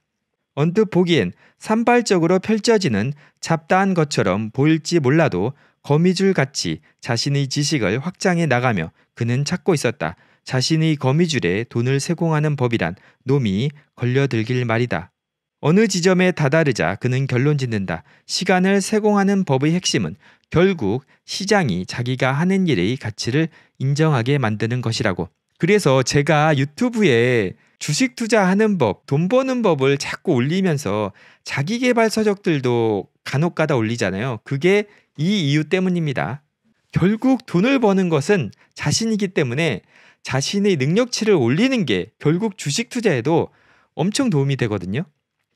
언뜻 보기엔 산발적으로 펼쳐지는 잡다한 것처럼 보일지 몰라도 거미줄 같이 자신의 지식을 확장해 나가며 그는 찾고 있었다. 자신의 거미줄에 돈을 세공하는 법이란 놈이 걸려들길 말이다. 어느 지점에 다다르자 그는 결론 짓는다. 시간을 세공하는 법의 핵심은 결국 시장이 자기가 하는 일의 가치를 인정하게 만드는 것이라고. 그래서 제가 유튜브에 주식 투자하는 법, 돈 버는 법을 자꾸 올리면서 자기 개발서적들도 간혹 가다 올리잖아요. 그게 이 이유 때문입니다. 결국 돈을 버는 것은 자신이기 때문에 자신의 능력치를 올리는 게 결국 주식 투자에도 엄청 도움이 되거든요.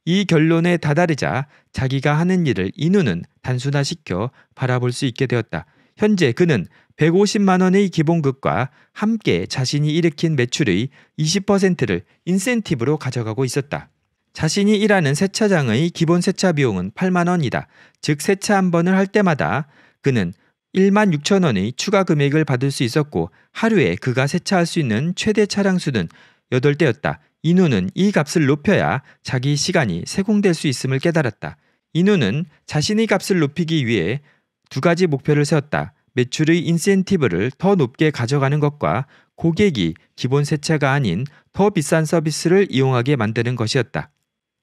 이 결론에 다다르자 자기가 하는 일을 인우는 단순화시켜 바라볼 수 있게 되었다. 현재 그는 150만 원의 기본급과 함께 자신이 일으킨 매출의 20%를 인센티브로 가져가고 있었다. 자신이 일하는 세차장의 기본 세차 비용은 8만 원이다. 즉 세차 한 번을 할 때마다 그는 1만 6천 원의 추가 금액을 받을 수 있었고 하루에 그가 세차할 수 있는 최대 차량 수는 8대였다. 인우는이 값을 높여야 자기 시간이 세공될 수 있음을 깨달았다. 인우는 자신의 값을 높이기 위해 두 가지 목표를 세웠다. 매출의 인센티브를 더 높게 가져가는 것과 고객이 기본 세차가 아닌 더 비싼 서비스를 이용하게 만드는 것이었다.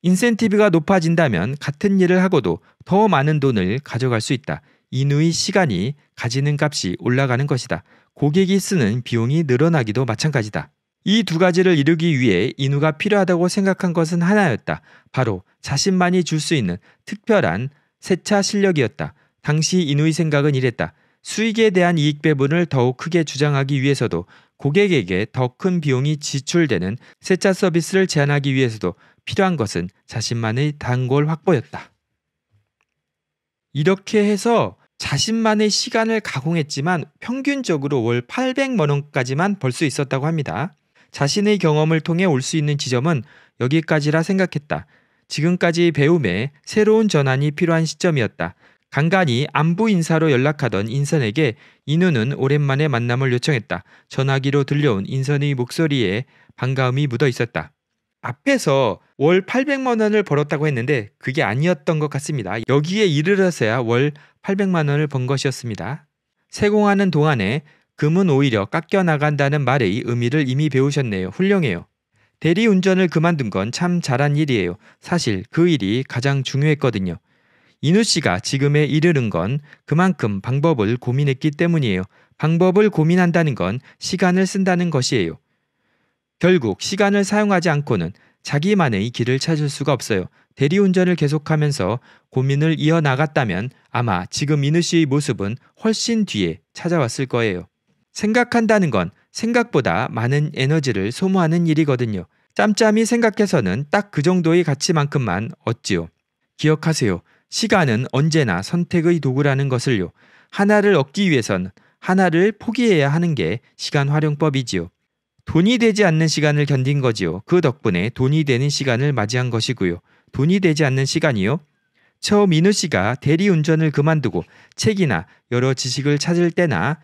인센티브가 높아진다면 같은 일을 하고도 더 많은 돈을 가져갈 수 있다. 인후의 시간이 가지는 값이 올라가는 것이다. 고객이 쓰는 비용이 늘어나기도 마찬가지다. 이 두 가지를 이루기 위해 인후가 필요하다고 생각한 것은 하나였다. 바로 자신만이 줄 수 있는 특별한 세차 실력이었다. 당시 인후의 생각은 이랬다. 수익에 대한 이익 배분을 더욱 크게 주장하기 위해서도 고객에게 더 큰 비용이 지출되는 세차 서비스를 제한하기 위해서도 필요한 것은 자신만의 단골 확보였다. 이렇게 해서 자신만의 시간을 가공했지만 평균적으로 월 800만 원까지만 벌 수 있었다고 합니다. 자신의 경험을 통해 올 수 있는 지점은 여기까지라 생각했다. 지금까지 배움에 새로운 전환이 필요한 시점이었다. 간간히 안부 인사로 연락하던 인선에게 인우는 오랜만에 만남을 요청했다. 전화기로 들려온 인선의 목소리에 반가움이 묻어 있었다. 앞에서 월 800만 원을 벌었다고 했는데 그게 아니었던 것 같습니다. 여기에 이르러서야 월 800만 원을 번 것이었습니다. 세공하는 동안에 금은 오히려 깎여 나간다는 말의 의미를 이미 배우셨네요. 훌륭해요. 대리 운전을 그만둔 건 참 잘한 일이에요. 사실 그 일이 가장 중요했거든요. 이누 씨가 지금에 이르는 건 그만큼 방법을 고민했기 때문이에요. 방법을 고민한다는 건 시간을 쓴다는 것이에요. 결국 시간을 사용하지 않고는 자기만의 길을 찾을 수가 없어요. 대리운전을 계속하면서 고민을 이어나갔다면 아마 지금 이누 씨의 모습은 훨씬 뒤에 찾아왔을 거예요. 생각한다는 건 생각보다 많은 에너지를 소모하는 일이거든요. 짬짬이 생각해서는 딱 그 정도의 가치만큼만 얻지요. 기억하세요. 시간은 언제나 선택의 도구라는 것을요. 하나를 얻기 위해선 하나를 포기해야 하는 게 시간 활용법이지요. 돈이 되지 않는 시간을 견딘 거지요. 그 덕분에 돈이 되는 시간을 맞이한 것이고요. 돈이 되지 않는 시간이요. 처음 이누 씨가 대리운전을 그만두고 책이나 여러 지식을 찾을 때나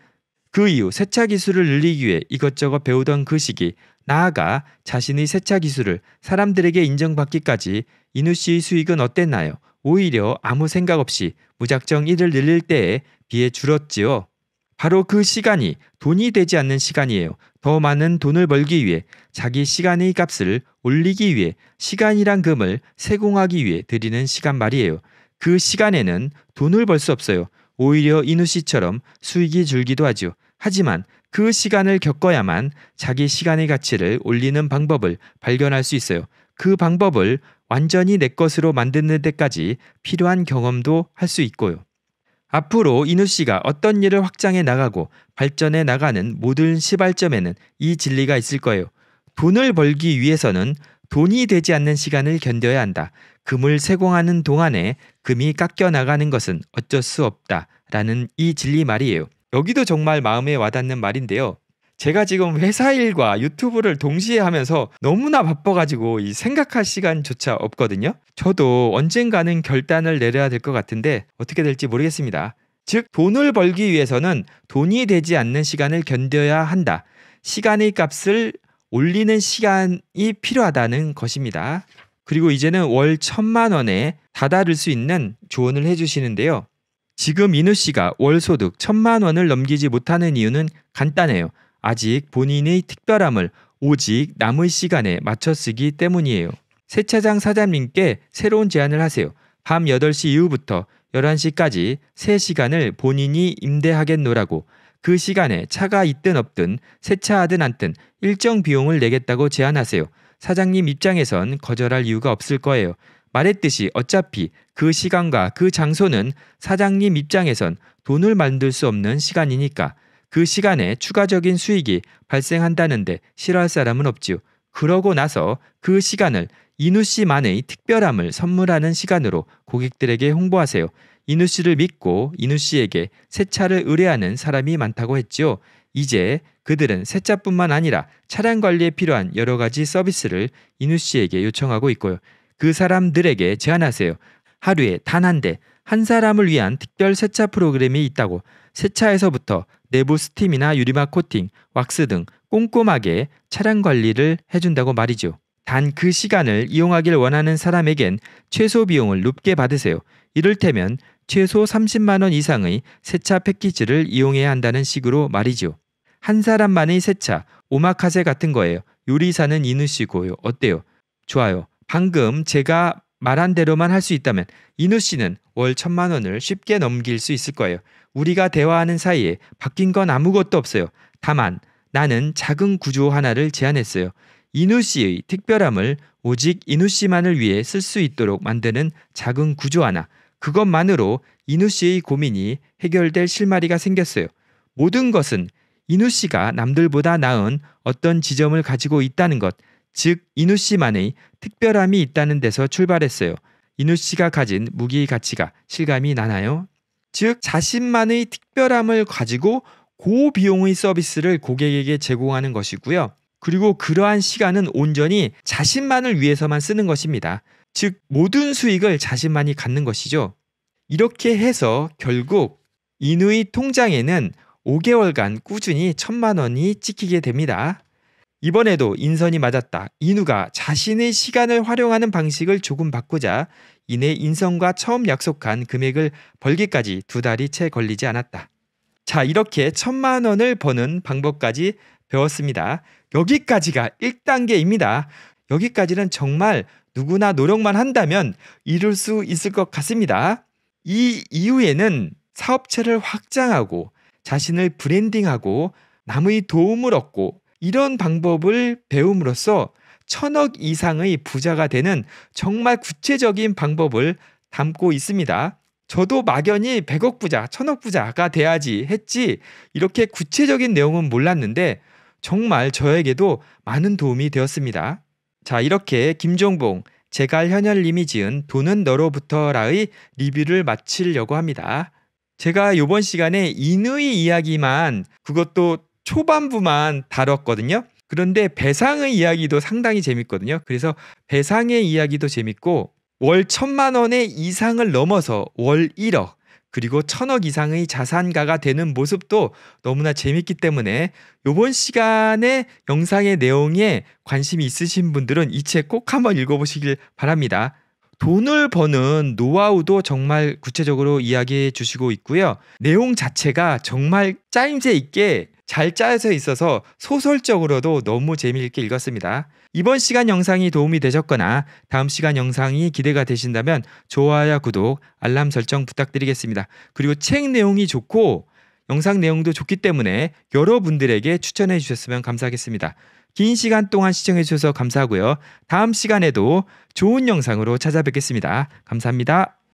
그 이후 세차 기술을 늘리기 위해 이것저것 배우던 그 시기 나아가 자신의 세차 기술을 사람들에게 인정받기까지 이누 씨의 수익은 어땠나요? 오히려 아무 생각 없이 무작정 일을 늘릴 때에 비해 줄었지요. 바로 그 시간이 돈이 되지 않는 시간이에요. 더 많은 돈을 벌기 위해 자기 시간의 값을 올리기 위해 시간이란 금을 세공하기 위해 드리는 시간 말이에요. 그 시간에는 돈을 벌 수 없어요. 오히려 이누 씨처럼 수익이 줄기도 하죠. 하지만 그 시간을 겪어야만 자기 시간의 가치를 올리는 방법을 발견할 수 있어요. 그 방법을 완전히 내 것으로 만드는 데까지 필요한 경험도 할 수 있고요. 앞으로 이누 씨가 어떤 일을 확장해 나가고 발전해 나가는 모든 시발점에는 이 진리가 있을 거예요. 돈을 벌기 위해서는 돈이 되지 않는 시간을 견뎌야 한다. 금을 세공하는 동안에 금이 깎여 나가는 것은 어쩔 수 없다. 라는 이 진리 말이에요. 여기도 정말 마음에 와닿는 말인데요. 제가 지금 회사 일과 유튜브를 동시에 하면서 너무나 바빠가지고 이 생각할 시간조차 없거든요. 저도 언젠가는 결단을 내려야 될 것 같은데 어떻게 될지 모르겠습니다. 즉, 돈을 벌기 위해서는 돈이 되지 않는 시간을 견뎌야 한다. 시간의 값을 올리는 시간이 필요하다는 것입니다. 그리고 이제는 월 천만 원에 다다를 수 있는 조언을 해주시는데요. 지금 이누 씨가 월 소득 천만 원을 넘기지 못하는 이유는 간단해요. 아직 본인의 특별함을 오직 남의 시간에 맞춰 쓰기 때문이에요. 세차장 사장님께 새로운 제안을 하세요. 밤 8시 이후부터 11시까지 3시간을 본인이 임대하겠노라고 그 시간에 차가 있든 없든 세차하든 않든 일정 비용을 내겠다고 제안하세요. 사장님 입장에선 거절할 이유가 없을 거예요. 말했듯이 어차피 그 시간과 그 장소는 사장님 입장에선 돈을 만들 수 없는 시간이니까 그 시간에 추가적인 수익이 발생한다는데 싫어할 사람은 없지요. 그러고 나서 그 시간을 이누 씨만의 특별함을 선물하는 시간으로 고객들에게 홍보하세요. 이누 씨를 믿고 이누 씨에게 세차를 의뢰하는 사람이 많다고 했지요. 이제 그들은 세차뿐만 아니라 차량 관리에 필요한 여러 가지 서비스를 이누 씨에게 요청하고 있고요. 그 사람들에게 제안하세요. 하루에 단 한 대, 한 사람을 위한 특별 세차 프로그램이 있다고 세차에서부터 내부 스팀이나 유리막 코팅, 왁스 등 꼼꼼하게 차량 관리를 해준다고 말이죠. 단 그 시간을 이용하길 원하는 사람에겐 최소 비용을 높게 받으세요. 이를테면 최소 30만원 이상의 세차 패키지를 이용해야 한다는 식으로 말이죠. 한 사람만의 세차, 오마카세 같은 거예요. 요리사는 이누 씨고요. 어때요? 좋아요. 방금 제가 말한 대로만 할 수 있다면 이누 씨는 월 천만 원을 쉽게 넘길 수 있을 거예요. 우리가 대화하는 사이에 바뀐 건 아무것도 없어요. 다만 나는 작은 구조 하나를 제안했어요. 이누 씨의 특별함을 오직 이누 씨만을 위해 쓸 수 있도록 만드는 작은 구조 하나. 그것만으로 이누 씨의 고민이 해결될 실마리가 생겼어요. 모든 것은 이누 씨가 남들보다 나은 어떤 지점을 가지고 있다는 것, 즉 이누 씨만의 특별함이 있다는 데서 출발했어요. 이누 씨가 가진 무기의 가치가 실감이 나나요? 즉 자신만의 특별함을 가지고 고비용의 서비스를 고객에게 제공하는 것이고요. 그리고 그러한 시간은 온전히 자신만을 위해서만 쓰는 것입니다. 즉 모든 수익을 자신만이 갖는 것이죠. 이렇게 해서 결국 인우의 통장에는 5개월간 꾸준히 천만 원이 찍히게 됩니다. 이번에도 인선이 맞았다. 인우가 자신의 시간을 활용하는 방식을 조금 바꾸자 이내 인성과 처음 약속한 금액을 벌기까지 두 달이 채 걸리지 않았다. 자, 이렇게 천만 원을 버는 방법까지 배웠습니다. 여기까지가 1단계입니다. 여기까지는 정말 누구나 노력만 한다면 이룰 수 있을 것 같습니다. 이 이후에는 사업체를 확장하고 자신을 브랜딩하고 남의 도움을 얻고 이런 방법을 배움으로써 천억 이상의 부자가 되는 정말 구체적인 방법을 담고 있습니다. 저도 막연히 100억 부자, 천억 부자가 돼야지 했지 이렇게 구체적인 내용은 몰랐는데 정말 저에게도 많은 도움이 되었습니다. 자, 이렇게 김종봉, 제갈 현열님이 지은 돈은 너로부터라의 리뷰를 마치려고 합니다. 제가 요번 시간에 인의 이야기만 그것도 초반부만 다뤘거든요. 그런데 배상의 이야기도 상당히 재밌거든요. 그래서 배상의 이야기도 재밌고 월 천만 원의 이상을 넘어서 월 1억 그리고 천억 이상의 자산가가 되는 모습도 너무나 재밌기 때문에 이번 시간에 영상의 내용에 관심이 있으신 분들은 이 책 꼭 한번 읽어보시길 바랍니다. 돈을 버는 노하우도 정말 구체적으로 이야기해 주시고 있고요. 내용 자체가 정말 짜임새 있게 잘 짜여져 있어서 소설적으로도 너무 재미있게 읽었습니다. 이번 시간 영상이 도움이 되셨거나 다음 시간 영상이 기대가 되신다면 좋아요, 구독, 알람 설정 부탁드리겠습니다. 그리고 책 내용이 좋고 영상 내용도 좋기 때문에 여러분들에게 추천해 주셨으면 감사하겠습니다. 긴 시간 동안 시청해 주셔서 감사하고요. 다음 시간에도 좋은 영상으로 찾아뵙겠습니다. 감사합니다.